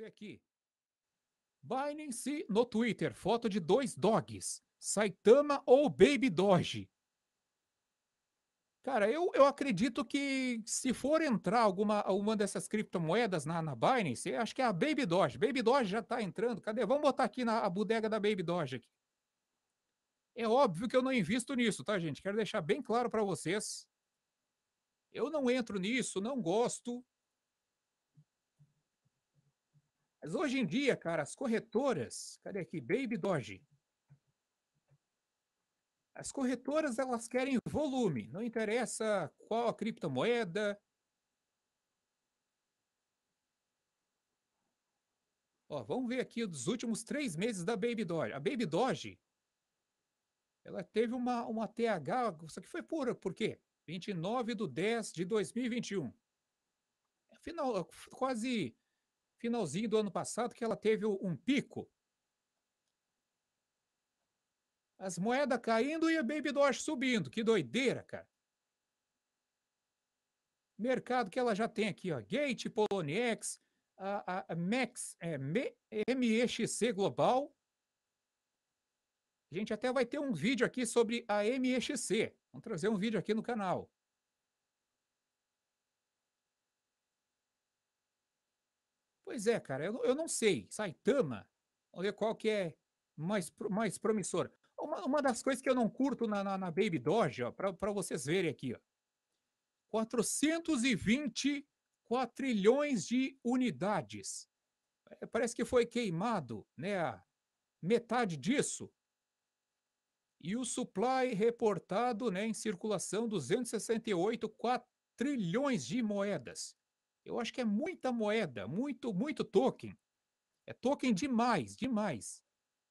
ver aqui. Binance no Twitter, foto de dois dogs. Saitama ou Baby Doge. Cara, eu, eu acredito que se for entrar alguma uma dessas criptomoedas na, na Binance, acho que é a Baby Doge. Baby Doge já está entrando. Cadê? Vamos botar aqui na bodega da Baby Doge. Aqui. É óbvio que eu não invisto nisso, tá, gente? Quero deixar bem claro para vocês. Eu não entro nisso, não gosto. Mas hoje em dia, cara, as corretoras, cadê aqui? Baby Doge. As corretoras, elas querem volume, não interessa qual a criptomoeda. Ó, vamos ver aqui os últimos três meses da Baby Doge. A Baby Doge, ela teve uma, uma TH, isso aqui foi pura, por quê? 29 de 10 de 2021. Afinal, quase finalzinho do ano passado, que ela teve um pico. As moedas caindo e a Baby Doge subindo. Que doideira, cara. Mercado que ela já tem aqui, ó. Gate, Poloniex, a, a, a Max, é, MEXC Global. A gente até vai ter um vídeo aqui sobre a MEXC. Vamos trazer um vídeo aqui no canal. Pois é, cara, eu, eu não sei. Saitama, vamos ver qual que é mais, mais promissor. Uma, uma das coisas que eu não curto na, na, na Baby Doge, para vocês verem aqui, ó. 420 quatrilhões de unidades. É, parece que foi queimado, né? Metade disso. E o supply reportado, né, em circulação, 268 quatrilhões de moedas. Eu acho que é muita moeda, muito, muito token. É token demais, demais.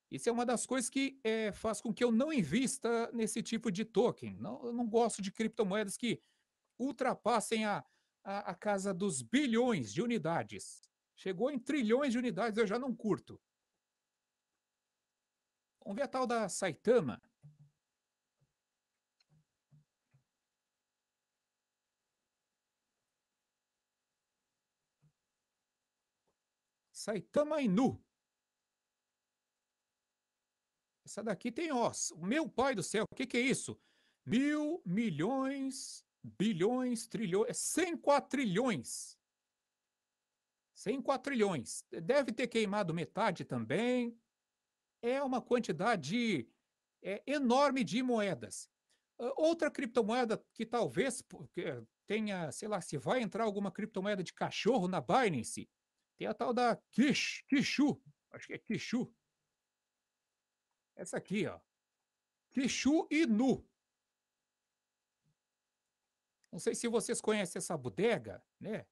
Isso é uma das coisas que é, faz com que eu não invista nesse tipo de token. Não, eu não gosto de criptomoedas que ultrapassem a, a, a, casa dos bilhões de unidades. Chegou em trilhões de unidades, eu já não curto. Vamos ver a tal da Saitama. Saitama Inu. Essa daqui tem os. Meu pai do céu, o que, que é isso? Mil milhões, bilhões, trilhões. É quatro trilhões. quatro trilhões. Deve ter queimado metade também. É uma quantidade é, enorme de moedas. Ah, outra criptomoeda que talvez tenha, sei lá, se vai entrar alguma criptomoeda de cachorro na Binance, tem a tal da Kishu, acho que é Kishu. Essa aqui, ó. Kishu Inu. Não sei se vocês conhecem essa bodega, né?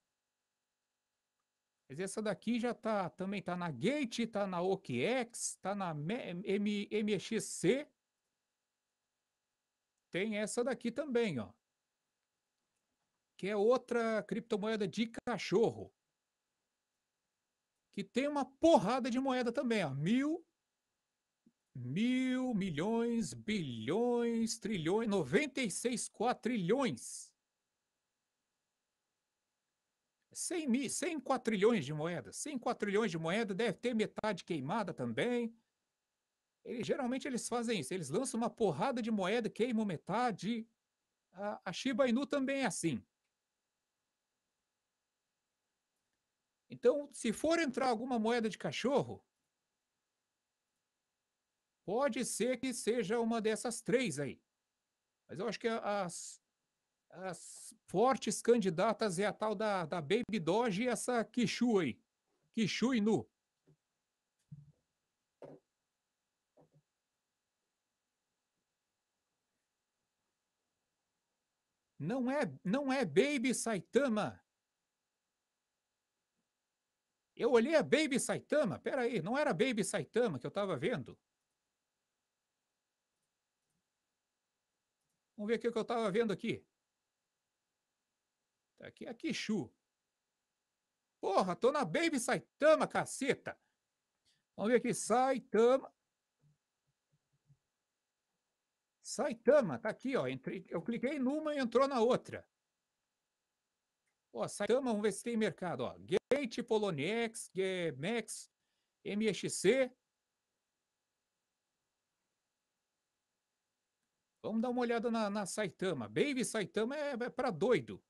Mas essa daqui já tá, também tá na Gate, tá na OKX, tá na M MXC. Tem essa daqui também, ó. Que é outra criptomoeda de cachorro que tem uma porrada de moeda também, ó, mil, mil, milhões, bilhões, trilhões, 96 quatrilhões. 100, mil, 100 quatrilhões de moeda. 100 quatrilhões de moeda deve ter metade queimada também. geralmente eles fazem isso, eles lançam uma porrada de moeda, queimam metade. A, a Shiba Inu também é assim. Então, se for entrar alguma moeda de cachorro, pode ser que seja uma dessas três aí. Mas eu acho que as, as fortes candidatas é a tal da, da Baby Doge e essa Kishu aí. Kishu Inu. Não é, não é Baby Saitama. Eu olhei a Baby Saitama. Peraí, não era Baby Saitama que eu estava vendo? Vamos ver o que eu estava vendo aqui. Tá aqui a Kishu. Porra, tô na Baby Saitama, caceta. Vamos ver aqui, Saitama. Saitama, tá aqui, ó. Entrei, eu cliquei numa e entrou na outra. Ó, Saitama, vamos ver se tem mercado. Ó. Gate, Poloniex, Max, MXC. Vamos dar uma olhada na, na Saitama. Baby Saitama é, é para doido.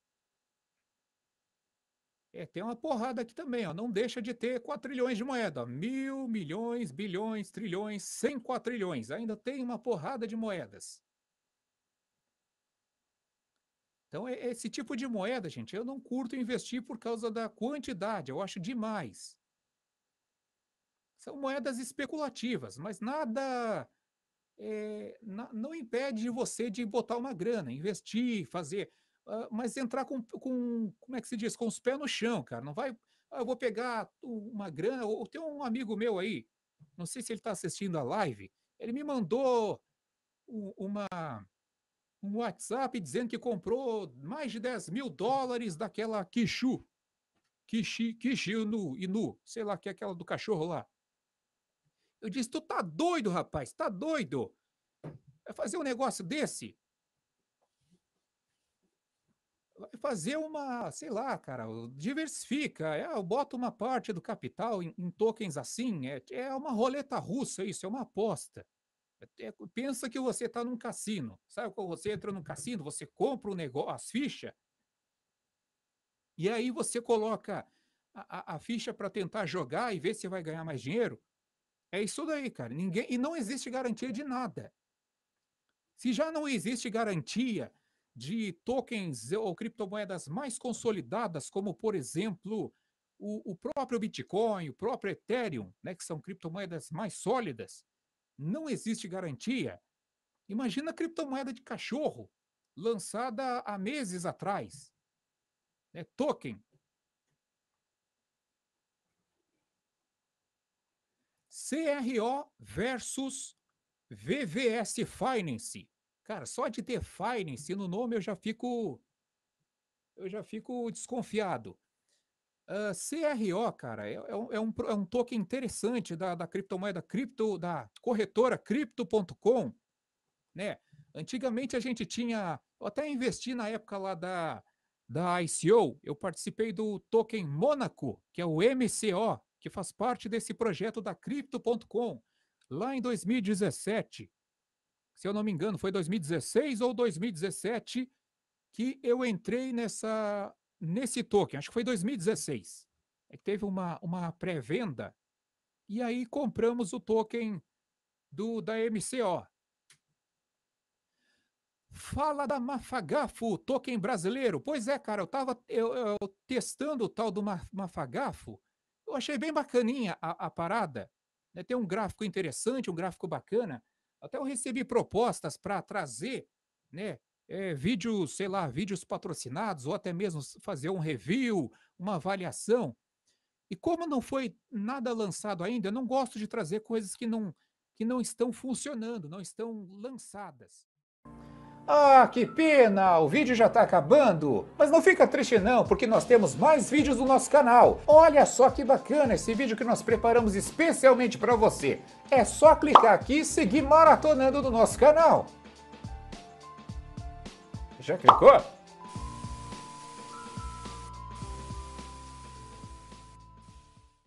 É, tem uma porrada aqui também, ó. Não deixa de ter 4 trilhões de moeda. Mil, milhões, bilhões, trilhões, 100 quatrilhões. Ainda tem uma porrada de moedas. Então, esse tipo de moeda, gente, eu não curto investir por causa da quantidade, eu acho demais. São moedas especulativas, mas nada é, não impede você de botar uma grana, investir, fazer, ah, mas entrar com, com, como é que se diz, com os pés no chão, cara. Não vai, ah, eu vou pegar uma grana, ou tem um amigo meu aí, não sei se ele está assistindo a live, ele me mandou uma um WhatsApp dizendo que comprou mais de 10 mil dólares daquela Kishu. Kishu Inu, sei lá que é aquela do cachorro lá. Eu disse, tu tá doido, rapaz, tá doido. Vai fazer um negócio desse? Vai fazer uma, sei lá, cara, diversifica, é, bota uma parte do capital em, em tokens assim, é, é uma roleta russa isso, é uma aposta. É, é, pensa que você está num cassino. Sabe quando você entra num cassino, você compra o um negócio, as fichas, e aí você coloca a, a, a ficha para tentar jogar e ver se vai ganhar mais dinheiro. É isso daí, cara. Ninguém, e não existe garantia de nada. Se já não existe garantia de tokens ou criptomoedas mais consolidadas, como por exemplo o, o próprio Bitcoin, o próprio Ethereum, né, que são criptomoedas mais sólidas, não existe garantia. Imagina a criptomoeda de cachorro, lançada há meses atrás. É token. CRO versus VVS Finance. Cara, só de ter Finance no nome eu já fico eu já fico desconfiado. Uh, CRO, cara, é, é, é, um, é um token interessante da, da criptomoeda cripto, da corretora cripto.com, né? Antigamente a gente tinha, eu até investi na época lá da, da ICO, eu participei do token Mônaco, que é o MCO, que faz parte desse projeto da Crypto.com, lá em 2017. Se eu não me engano, foi 2016 ou 2017 que eu entrei nessa nesse token, acho que foi 2016, é que teve uma, uma pré-venda e aí compramos o token do da MCO. Fala da Mafagafo, token brasileiro. Pois é, cara, eu estava eu, eu, testando o tal do Mafagafo. Eu achei bem bacaninha a, a parada. Né? Tem um gráfico interessante, um gráfico bacana. Até eu recebi propostas para trazer né, é, vídeos, sei lá, vídeos patrocinados, ou até mesmo fazer um review, uma avaliação. E como não foi nada lançado ainda, eu não gosto de trazer coisas que não, que não estão funcionando, não estão lançadas. Ah, que pena! O vídeo já está acabando! Mas não fica triste não, porque nós temos mais vídeos no nosso canal. Olha só que bacana esse vídeo que nós preparamos especialmente para você. É só clicar aqui e seguir maratonando no nosso canal. check it out.